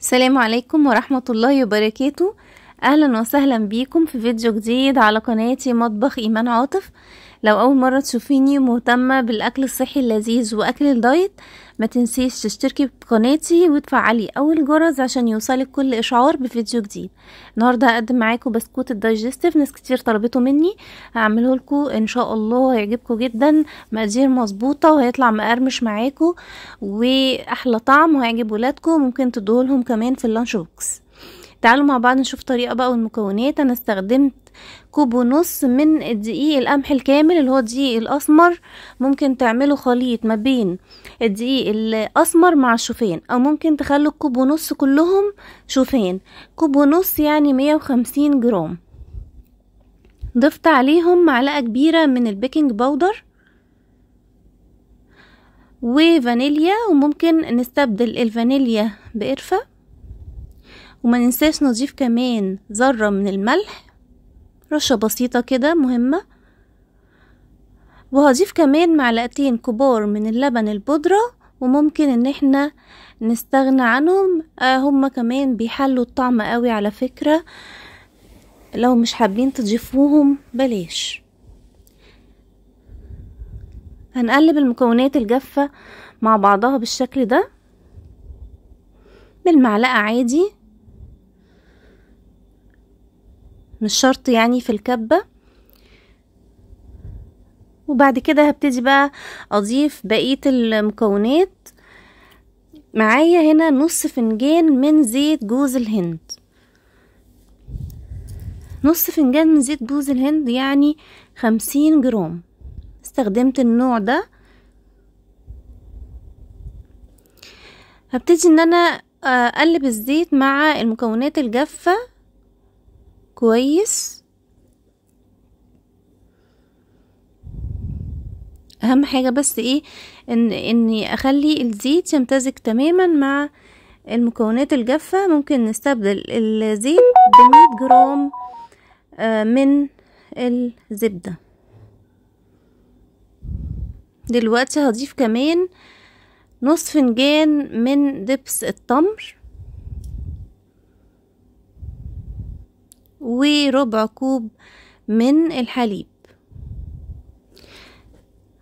السلام عليكم ورحمة الله وبركاته أهلا وسهلا بيكم في فيديو جديد على قناتي مطبخ إيمان عاطف لو اول مره تشوفيني مهتمه بالاكل الصحي اللذيذ واكل الدايت ما تنسيش تشتركي بقناتي وتفعلي اول جرس عشان يوصلك كل اشعار بفيديو جديد النهارده هقدم معاكم بسكوت الدايجستيف ناس كتير طلبته مني هعمله لكم ان شاء الله هيعجبكم جدا مقادير مظبوطه وهيطلع مقرمش معاكم واحلى طعم وهيعجب ولادكم ممكن تدوه لهم كمان في اللانش بوكس تعالوا مع بعض نشوف طريقه بقى والمكونات انا استخدمت كوب ونص من الدقيق القمح الكامل اللي هو الدقيق الاسمر ممكن تعملوا خليط ما بين الدقيق الاسمر مع الشوفان او ممكن تخلوا الكوب ونص كلهم شوفان كوب ونص يعني مية وخمسين جرام ضفت عليهم معلقة كبيرة من البيكنج باودر وفانيليا وممكن نستبدل الفانيليا بقرفة وما ننساش نضيف كمان ذرة من الملح رشة بسيطة كده مهمة وهضيف كمان معلقتين كبار من اللبن البودرة وممكن ان احنا نستغنى عنهم آه هما كمان بيحلوا الطعم قوي على فكرة لو مش حابين تضيفوهم بلاش هنقلب المكونات الجافة مع بعضها بالشكل ده بالمعلقة عادي مش شرط يعني في الكبة وبعد كده هبتدي بقى اضيف بقية المكونات معايا هنا نص فنجان من زيت جوز الهند نص فنجان من زيت جوز الهند يعني خمسين جرام استخدمت النوع ده هبتدي ان انا آه، اقلب الزيت مع المكونات الجافة كويس اهم حاجة بس ايه ان اني اخلي الزيت يمتزج تماما مع المكونات الجافة ممكن نستبدل الزيت بمية جرام آه، من الزبدة دلوقتي هضيف كمان نص فنجان من دبس التمر وربع كوب من الحليب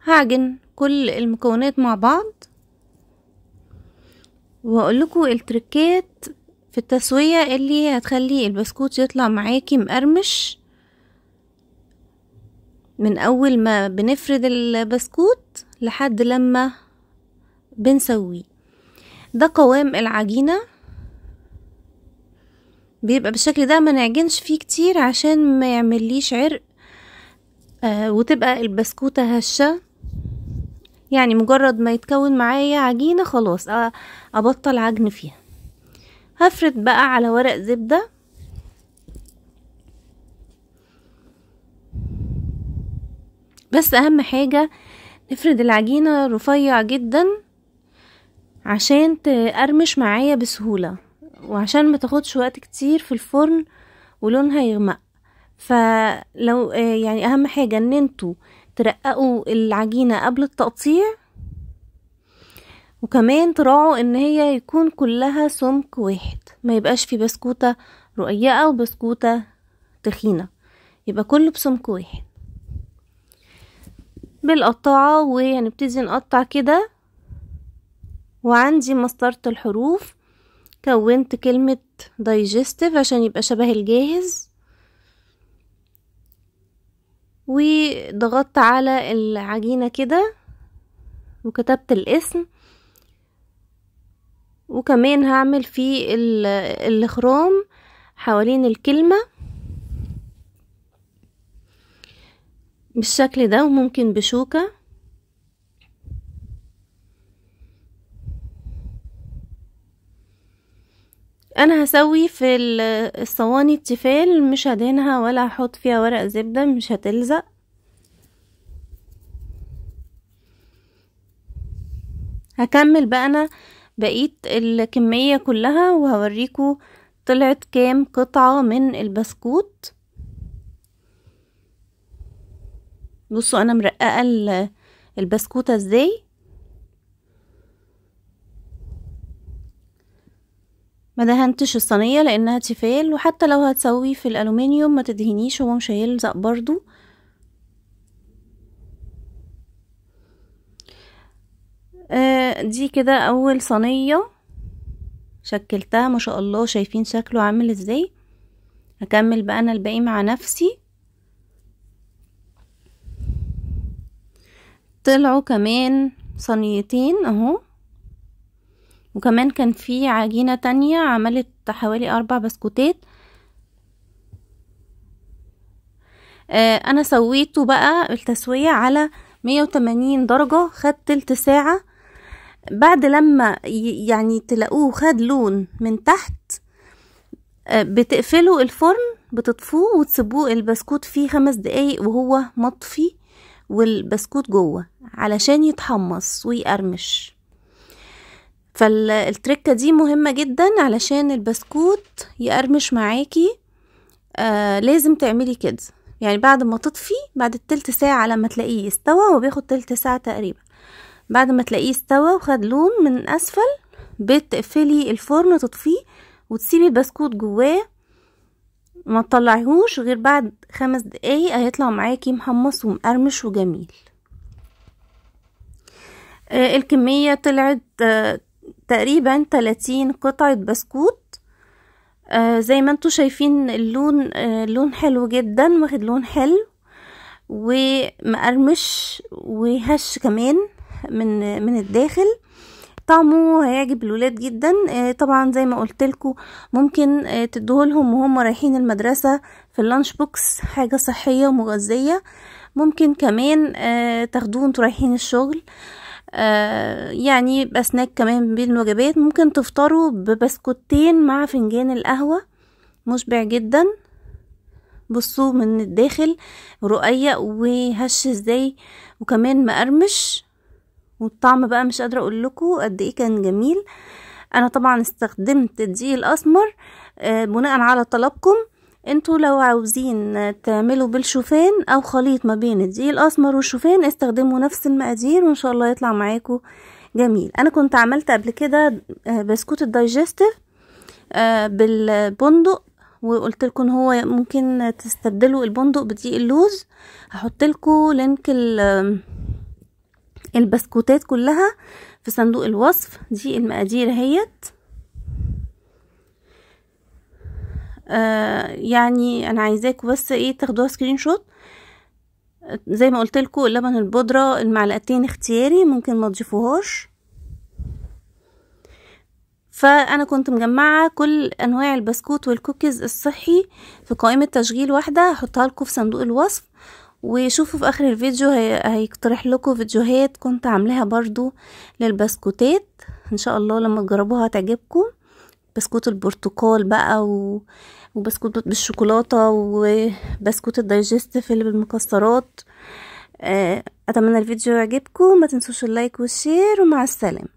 هعجن كل المكونات مع بعض واقول لكم التركات في التسوية اللي هتخلي البسكوت يطلع معاكي مقرمش من اول ما بنفرد البسكوت لحد لما بنسويه ده قوام العجينة بيبقى بالشكل ده ما نعجنش فيه كتير عشان ما يعمليش عرق آه وتبقى البسكوتة هشة يعني مجرد ما يتكون معايا عجينة خلاص آه ابطل عجن فيها هفرد بقى على ورق زبدة بس اهم حاجة نفرد العجينة رفيع جدا عشان تقرمش معايا بسهولة وعشان ما تاخدش وقت كتير في الفرن ولونها يغمق فلو آه، يعني اهم حاجة ان انتوا ترققوا العجينة قبل التقطيع وكمان تراعوا ان هي يكون كلها سمك واحد ما يبقاش في بسكوتة رقيقة وبسكوتة تخينة يبقى كله بسمك واحد بالقطاعة وهنبتدي نقطع كده وعندي مسطرة الحروف كونت كلمة دايجستيف عشان يبقى شبه الجاهز وضغطت على العجينة كده وكتبت الاسم وكمان هعمل في الاخرام حوالين الكلمة بالشكل ده وممكن بشوكة انا هسوي في الصواني التفال مش هدهنها ولا هحط فيها ورق زبدة مش هتلزق هكمل بقى انا بقيت الكمية كلها وهوريكم طلعت كام قطعة من البسكوت بصوا انا مرققة البسكوتة ازاي ما دهنتش الصينية لانها تفال وحتى لو هتسوي في الالومنيوم ما تدهنيش هو مش هيلزق برضو آه دي كده اول صينية شكلتها ما شاء الله شايفين شكله عامل ازاي هكمل بقى انا الباقي مع نفسي طلعوا كمان صينيتين اهو وكمان كان في عجينة تانية عملت حوالي أربع بسكوتات آه أنا سويته بقى التسوية على مية وتمانين درجة خد تلت ساعة بعد لما يعني تلاقوه خد لون من تحت آه، بتقفلوا الفرن بتطفوه وتسيبوه البسكوت فيه خمس دقايق وهو مطفي والبسكوت جوه علشان يتحمص ويقرمش فالتركة دي مهمة جدا علشان البسكوت يقرمش معاكي آه لازم تعملي كده يعني بعد ما تطفي بعد التلت ساعة لما تلاقيه استوى وبياخد تلت ساعة تقريبا بعد ما تلاقيه استوى وخد لون من اسفل بتقفلي الفرن وتطفيه وتسيبي البسكوت جواه ما تطلعيهوش غير بعد خمس دقايق هيطلع معاكي محمص ومقرمش وجميل آه الكمية طلعت آه تقريبا 30 قطعة بسكوت آه زي ما انتم شايفين اللون آه لون حلو جدا واخد لون حلو ومقرمش وهش كمان من من الداخل طعمه هيعجب الولاد جدا آه طبعا زي ما قلت ممكن آه تدوهولهم وهم رايحين المدرسة في اللانش بوكس حاجة صحية ومغذية ممكن كمان آه تاخدوه وانتم رايحين الشغل آه آه، يعني يبقى سناك كمان بين الوجبات ممكن تفطروا ببسكوتين مع فنجان القهوة مشبع جدا بصوا من الداخل رقيق وهش ازاي وكمان مقرمش والطعم بقى مش قادره اقول لكم قد ايه كان جميل انا طبعا استخدمت الدقيق الاسمر آه، بناء على طلبكم انتوا لو عاوزين تعملوا بالشوفان او خليط ما بين الدقيق الاسمر والشوفان استخدموا نفس المقادير وان شاء الله يطلع معاكم جميل انا كنت عملت قبل كده آه، بسكوت الدايجستيف آه، بالبندق وقلت لكم هو ممكن تستبدلوا البندق بدقيق اللوز هحط لكم لينك البسكوتات كلها في صندوق الوصف دي المقادير اهيت آه، يعني انا عايزاكوا بس ايه تاخدوها سكرين شوت زي ما قلت لكم لبن البودره المعلقتين اختياري ممكن ما تضيفوهاش فانا كنت مجمعه كل انواع البسكوت والكوكيز الصحي في قائمه تشغيل واحده هحطها لكم في صندوق الوصف وشوفوا في اخر الفيديو هيقترح لكم فيديوهات كنت عاملاها برضو للبسكوتات ان شاء الله لما تجربوها هتعجبكم بسكوت البرتقال بقى و... وبسكوت بالشوكولاتة وبسكوت الدايجستيف اللي بالمكسرات آه، أتمنى الفيديو يعجبكم ما تنسوش اللايك والشير ومع السلامة